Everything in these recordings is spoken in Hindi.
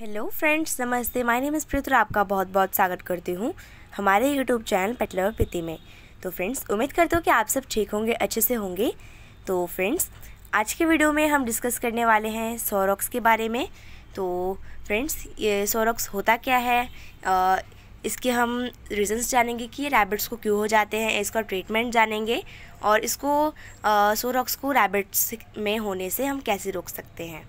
हेलो फ्रेंड्स नमस्ते माय नेम इज़ पृथ्वी आपका बहुत बहुत स्वागत करती हूँ हमारे यूट्यूब चैनल पेटलर प्रीति में तो फ्रेंड्स उम्मीद करती हूँ कि आप सब ठीक होंगे अच्छे से होंगे तो फ्रेंड्स आज के वीडियो में हम डिस्कस करने वाले हैं सोरॉक्स के बारे में तो फ्रेंड्स ये सोरॉक्स होता क्या है आ, इसके हम रीज़न्स जानेंगे कि रैबिट्स को क्यों हो जाते हैं इसका ट्रीटमेंट जानेंगे और इसको सोरॉक्स को रैबिट्स में होने से हम कैसे रोक सकते हैं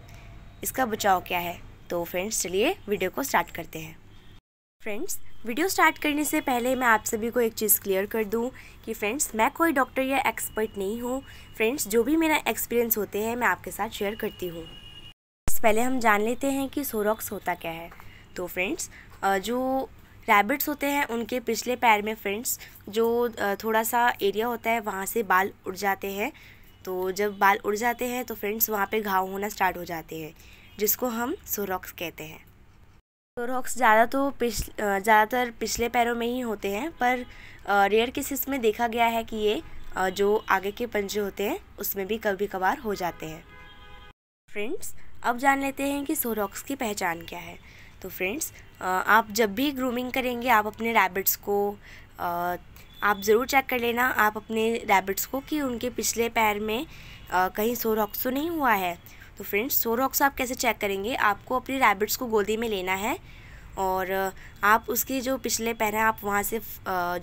इसका बचाव क्या है तो फ्रेंड्स चलिए वीडियो को स्टार्ट करते हैं फ्रेंड्स वीडियो स्टार्ट करने से पहले मैं आप सभी को एक चीज़ क्लियर कर दूं कि फ्रेंड्स मैं कोई डॉक्टर या एक्सपर्ट नहीं हूं फ्रेंड्स जो भी मेरा एक्सपीरियंस होते हैं मैं आपके साथ शेयर करती हूं पहले हम जान लेते हैं कि सोरॉक्स होता क्या है तो फ्रेंड्स जो रैबिट्स होते हैं उनके पिछले पैर में फ्रेंड्स जो थोड़ा सा एरिया होता है वहाँ से बाल उड़ जाते हैं तो जब बाल उड़ जाते हैं तो फ्रेंड्स वहाँ पर घाव होना स्टार्ट हो जाते हैं जिसको हम सोरॉक्स कहते हैं सोरॉक्स ज़्यादा तो पिछ ज़्यादातर पिछले पैरों में ही होते हैं पर रेयर केसेस में देखा गया है कि ये जो आगे के पंजे होते हैं उसमें भी कभी कभार हो जाते हैं फ्रेंड्स अब जान लेते हैं कि सोरॉक्स की पहचान क्या है तो फ्रेंड्स आप जब भी ग्रूमिंग करेंगे आप अपने रैबिट्स को आप ज़रूर चेक कर लेना आप अपने रैबिट्स को कि उनके पिछले पैर में कहीं सोरॉक्स तो नहीं हुआ है तो फ्रेंड्स रॉक्स आप कैसे चेक करेंगे आपको अपनी रैबिट्स को गोदी में लेना है और आप उसके जो पिछले पैर हैं आप वहाँ से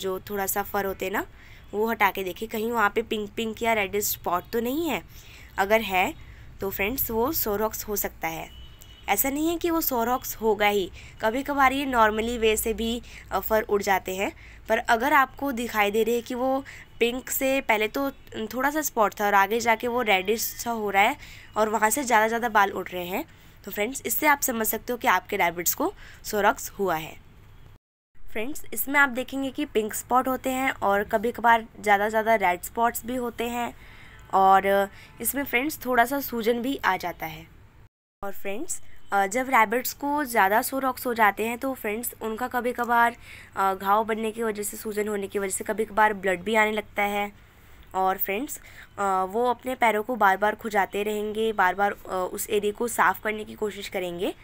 जो थोड़ा सा फर होते हैं ना वो हटा के देखिए कहीं वहाँ पे पिंक पिंक या रेड स्पॉट तो नहीं है अगर है तो फ्रेंड्स वो सोरॉक्स हो सकता है ऐसा नहीं है कि वो सोरॉक्स होगा ही कभी कभार ये नॉर्मली वे से भी फर उड़ जाते हैं पर अगर आपको दिखाई दे रही है कि वो पिंक से पहले तो थोड़ा सा स्पॉट था और आगे जाके वो रेडिश सा हो रहा है और वहाँ से ज़्यादा ज़्यादा बाल उड़ रहे हैं तो फ्रेंड्स इससे आप समझ सकते हो कि आपके रैबिट्स को सोरॉक्स हुआ है फ्रेंड्स इसमें आप देखेंगे कि पिंक स्पॉट होते हैं और कभी कभार ज़्यादा ज़्यादा रेड स्पॉट्स भी होते हैं और इसमें फ्रेंड्स थोड़ा सा सूजन भी आ जाता है और फ्रेंड्स जब रैबिट्स को ज़्यादा सोरॉक्स हो जाते हैं तो फ्रेंड्स उनका कभी कभार घाव बनने की वजह से सूजन होने की वजह से कभी कभार ब्लड भी आने लगता है और फ्रेंड्स वो अपने पैरों को बार बार खुजाते रहेंगे बार बार उस एरिया को साफ़ करने की कोशिश करेंगे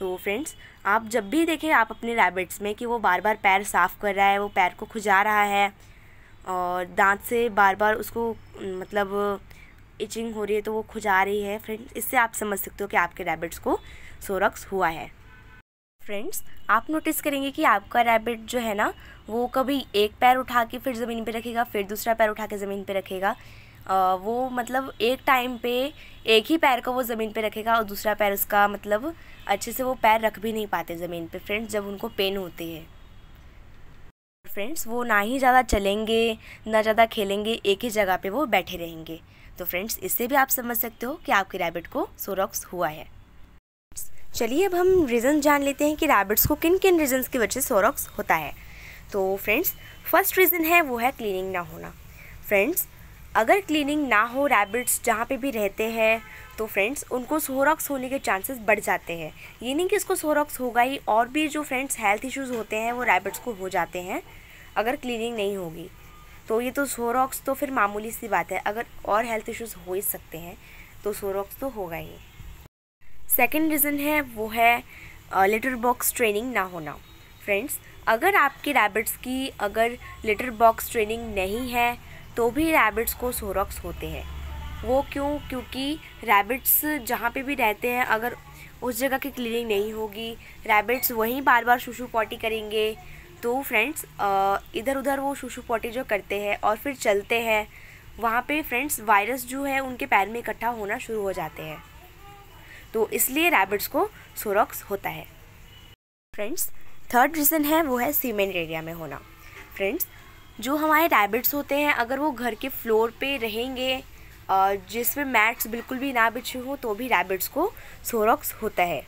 तो फ्रेंड्स आप जब भी देखें आप अपने रैबिट्स में कि वो बार बार पैर साफ़ कर रहा है वो पैर को खुजा रहा है और दांत से बार बार उसको मतलब इचिंग हो रही है तो वो खुजा रही है फ्रेंड्स इससे आप समझ सकते हो कि आपके रैबिट्स को सोरक्स हुआ है फ्रेंड्स आप नोटिस करेंगे कि आपका रैबिट जो है ना वो कभी एक पैर उठा के फिर ज़मीन पे रखेगा फिर दूसरा पैर उठा के ज़मीन पे रखेगा आ, वो मतलब एक टाइम पे एक ही पैर को वो ज़मीन पे रखेगा और दूसरा पैर उसका मतलब अच्छे से वो पैर रख भी नहीं पाते ज़मीन पे फ्रेंड्स जब उनको पेन होती है फ्रेंड्स वो ना ही ज़्यादा चलेंगे ना ज़्यादा खेलेंगे एक ही जगह पर वो बैठे रहेंगे तो फ्रेंड्स इससे भी आप समझ सकते हो कि आपके रैबिट को सोरॉक्स हुआ है चलिए अब हम रीज़न जान लेते हैं कि रैबिट्स को किन किन रीजन्स की वजह से सोरॉक्स होता है तो फ्रेंड्स फर्स्ट रीज़न है वो है क्लीनिंग ना होना फ्रेंड्स अगर क्लीनिंग ना हो रैबिट्स जहाँ पे भी रहते हैं तो फ्रेंड्स उनको सोरॉक्स होने के चांसेस बढ़ जाते हैं ये नहीं कि इसको सोरॉक्स होगा ही और भी जो फ्रेंड्स हेल्थ इश्यूज़ होते हैं वो रैबिट्स को हो जाते हैं अगर क्लीनिंग नहीं होगी तो ये तो सोरॉक्स तो फिर मामूली सी बात है अगर और हेल्थ इश्यूज हो ही सकते हैं तो सोरॉक्स तो होगा ही सेकेंड रीज़न है वो है लिटर बॉक्स ट्रेनिंग ना होना फ्रेंड्स अगर आपके रैबिट्स की अगर लेटर बॉक्स ट्रेनिंग नहीं है तो भी रैबिट्स को सोरॉक्स होते हैं वो क्यों क्योंकि रैबिट्स जहाँ पे भी रहते हैं अगर उस जगह की क्लीनिंग नहीं होगी रैबिट्स वहीं बार बार शुशु पॉटी करेंगे तो फ्रेंड्स इधर उधर वो शुशु पॉटी जो करते हैं और फिर चलते हैं वहाँ पे फ्रेंड्स वायरस जो है उनके पैर में इकट्ठा होना शुरू हो जाते हैं तो इसलिए रैबिट्स को सोरॉक्स होता है फ्रेंड्स थर्ड रीज़न है वो है सीमेंट एरिया में होना फ्रेंड्स जो हमारे रैबिट्स होते हैं अगर वो घर के फ्लोर पे रहेंगे जिसमें मैट्स बिल्कुल भी ना बिछे हों तो भी रैबिट्स को सोरॉक्स होता है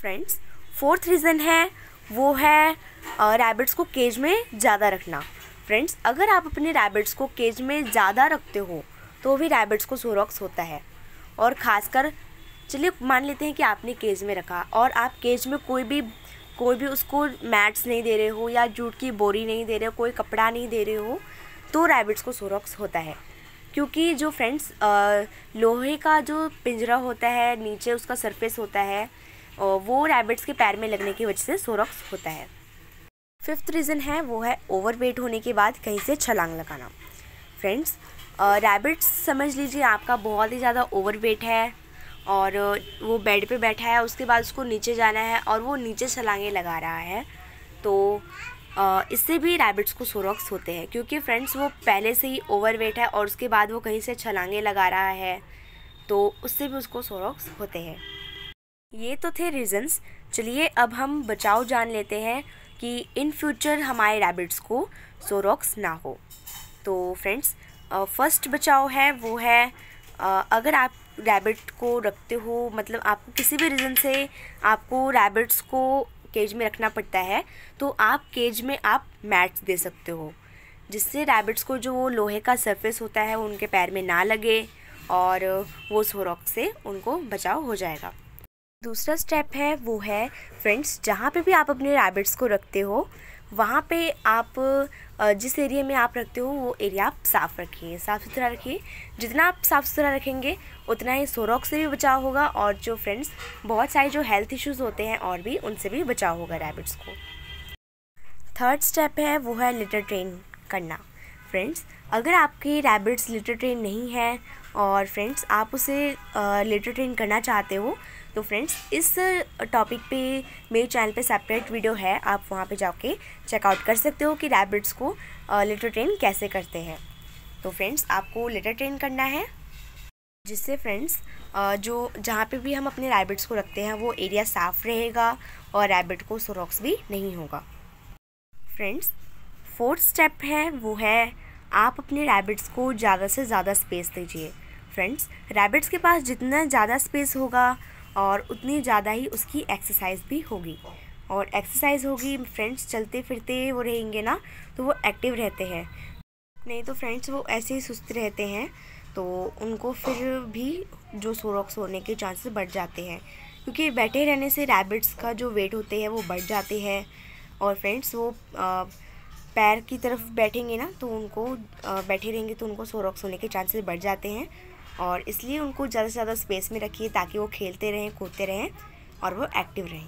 फ्रेंड्स फोर्थ रीज़न है वो है रैबिट्स को केज में ज़्यादा रखना फ्रेंड्स अगर आप अपने रैबिट्स को केज में ज़्यादा रखते हो तो भी रैबिट्स को सोरॉक्स होता है और ख़ासकर चलिए मान लेते हैं कि आपने केज में रखा और आप केज में कोई भी कोई भी उसको मैट्स नहीं दे रहे हो या जूट की बोरी नहीं दे रहे हो कोई कपड़ा नहीं दे रहे हो तो रैबिट्स को सोरॉक्स होता है क्योंकि जो फ्रेंड्स लोहे का जो पिंजरा होता है नीचे उसका सरफेस होता है वो रैबिट्स के पैर में लगने की वजह से सोरॉक्स होता है फिफ्थ रीज़न है वो है ओवर वेट होने के बाद कहीं से छलांग लगाना फ्रेंड्स रैबिट्स समझ लीजिए आपका बहुत ही ज़्यादा ओवर वेट है और वो बेड पे बैठा है उसके बाद उसको नीचे जाना है और वो नीचे छलांगे लगा रहा है तो इससे भी रैबिट्स को सोरॉक्स होते हैं क्योंकि फ्रेंड्स वो पहले से ही ओवर वेट है और उसके बाद वो कहीं से छलांगे लगा रहा है तो उससे भी उसको सोरॉक्स होते हैं ये तो थे रीज़न्स चलिए अब हम बचाव जान लेते हैं कि इन फ्यूचर हमारे रैबिट्स को सोरॉक्स ना हो तो फ्रेंड्स फर्स्ट बचाव है वो है अगर आप रैबिट को रखते हो मतलब आपको किसी भी रीज़न से आपको रैबिट्स को केज में रखना पड़ता है तो आप केज में आप मैट्स दे सकते हो जिससे रैबिट्स को जो वो लोहे का सरफेस होता है उनके पैर में ना लगे और वो सोरॉक से उनको बचाव हो जाएगा दूसरा स्टेप है वो है फ्रेंड्स जहाँ पे भी आप अपने रैबिट्स को रखते हो वहाँ पे आप जिस एरिया में आप रखते हो वो एरिया आप साफ़ रखिए साफ़ सुथरा रखिए जितना आप साफ़ सुथरा रखेंगे उतना ही सोरोक से भी बचाव होगा और जो फ्रेंड्स बहुत सारे जो हेल्थ इश्यूज़ होते हैं और भी उनसे भी बचाव होगा रैबिट्स को थर्ड स्टेप है वो है लिटर ट्रेन करना फ्रेंड्स अगर आपके रैबिट्स लिटर ट्रेन नहीं है और फ्रेंड्स आप उसे लिटर ट्रेन करना चाहते हो तो फ्रेंड्स इस टॉपिक पे मेरे चैनल पे सेपरेट वीडियो है आप वहाँ पे जाके चेकआउट कर सकते हो कि रैबिट्स को लेटर ट्रेन कैसे करते हैं तो फ्रेंड्स आपको लेटर ट्रेन करना है जिससे फ्रेंड्स जो जहाँ पे भी हम अपने रैबिट्स को रखते हैं वो एरिया साफ़ रहेगा और रैबिट को सोरॉक्स भी नहीं होगा फ्रेंड्स फोर्थ स्टेप है वो है आप अपने रैबिट्स को ज़्यादा से ज़्यादा स्पेस दीजिए फ्रेंड्स रैबिट्स के पास जितना ज़्यादा स्पेस होगा और उतनी ज़्यादा ही उसकी एक्सरसाइज भी होगी और एक्सरसाइज होगी फ्रेंड्स चलते फिरते वो रहेंगे ना तो वो एक्टिव रहते हैं नहीं तो फ्रेंड्स वो ऐसे ही सुस्त रहते हैं तो उनको फिर भी जो सोरॉक्स होने के चांसेस बढ़ जाते हैं क्योंकि बैठे रहने से रैबिट्स का जो वेट होते हैं वो बढ़ जाते हैं और फ्रेंड्स वो पैर की तरफ बैठेंगे ना तो उनको बैठे रहेंगे तो उनको सोरॉक्स होने के चांसेस बढ़ जाते हैं और इसलिए उनको ज़्यादा से ज़्यादा स्पेस में रखिए ताकि वो खेलते रहें कूदते रहें और वो एक्टिव रहें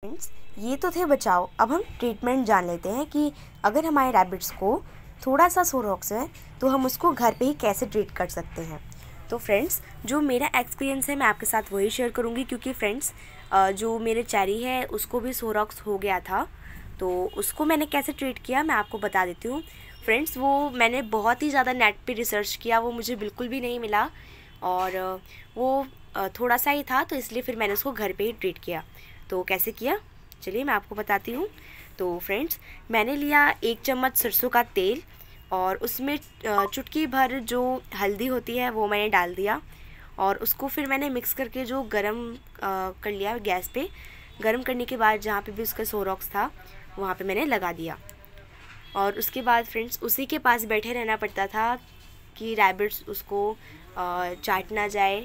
फ्रेंड्स ये तो थे बचाव अब हम ट्रीटमेंट जान लेते हैं कि अगर हमारे रैबिट्स को थोड़ा सा सोरोक्स है तो हम उसको घर पे ही कैसे ट्रीट कर सकते हैं तो फ्रेंड्स जो मेरा एक्सपीरियंस है मैं आपके साथ वही शेयर करूँगी क्योंकि फ्रेंड्स जो मेरे चैरी है उसको भी सोरोक्स हो गया था तो उसको मैंने कैसे ट्रीट किया मैं आपको बता देती हूँ फ्रेंड्स वो मैंने बहुत ही ज़्यादा नेट पे रिसर्च किया वो मुझे बिल्कुल भी नहीं मिला और वो थोड़ा सा ही था तो इसलिए फिर मैंने उसको घर पे ही ट्रीट किया तो कैसे किया चलिए मैं आपको बताती हूँ तो फ्रेंड्स मैंने लिया एक चम्मच सरसों का तेल और उसमें चुटकी भर जो हल्दी होती है वो मैंने डाल दिया और उसको फिर मैंने मिक्स करके जो गर्म कर लिया गैस पर गर्म करने के बाद जहाँ पर भी उसका सोरॉक्स था वहाँ पर मैंने लगा दिया और उसके बाद फ्रेंड्स उसी के पास बैठे रहना पड़ता था कि रैबिट्स उसको चाट ना जाए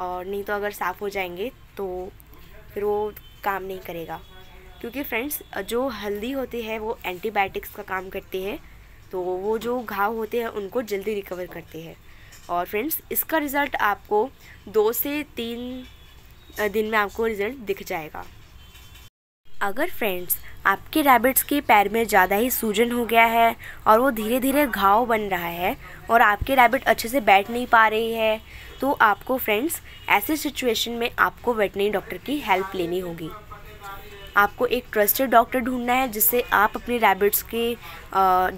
और नहीं तो अगर साफ़ हो जाएंगे तो फिर वो काम नहीं करेगा क्योंकि फ्रेंड्स जो हल्दी होती है वो एंटीबायोटिक्स का काम करती है तो वो जो घाव होते हैं उनको जल्दी रिकवर करते हैं और फ्रेंड्स इसका रिज़ल्ट आपको दो से तीन दिन में आपको रिज़ल्ट दिख जाएगा अगर फ्रेंड्स आपके रैबिट्स के पैर में ज़्यादा ही सूजन हो गया है और वो धीरे धीरे घाव बन रहा है और आपके रैबिट अच्छे से बैठ नहीं पा रही है तो आपको फ्रेंड्स ऐसे सिचुएशन में आपको वेटनरी डॉक्टर की हेल्प लेनी होगी आपको एक ट्रस्टेड डॉक्टर ढूंढना है जिससे आप अपने रैबिट्स के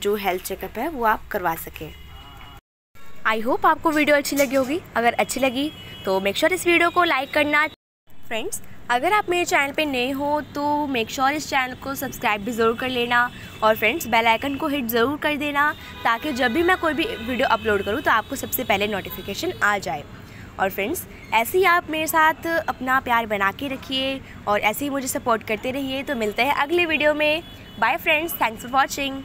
जो हेल्थ चेकअप है वो आप करवा सकें आई होप आपको वीडियो अच्छी लगी होगी अगर अच्छी लगी तो मेक श्योर sure इस वीडियो को लाइक करना फ्रेंड्स अगर आप मेरे चैनल पे नए हो तो मेक श्योर sure इस चैनल को सब्सक्राइब भी ज़रूर कर लेना और फ्रेंड्स बेल आइकन को हिट ज़रूर कर देना ताकि जब भी मैं कोई भी वीडियो अपलोड करूँ तो आपको सबसे पहले नोटिफिकेशन आ जाए और फ्रेंड्स ऐसे ही आप मेरे साथ अपना प्यार बना के रखिए और ऐसे ही मुझे सपोर्ट करते रहिए तो मिलते हैं अगले वीडियो में bye friends thanks for watching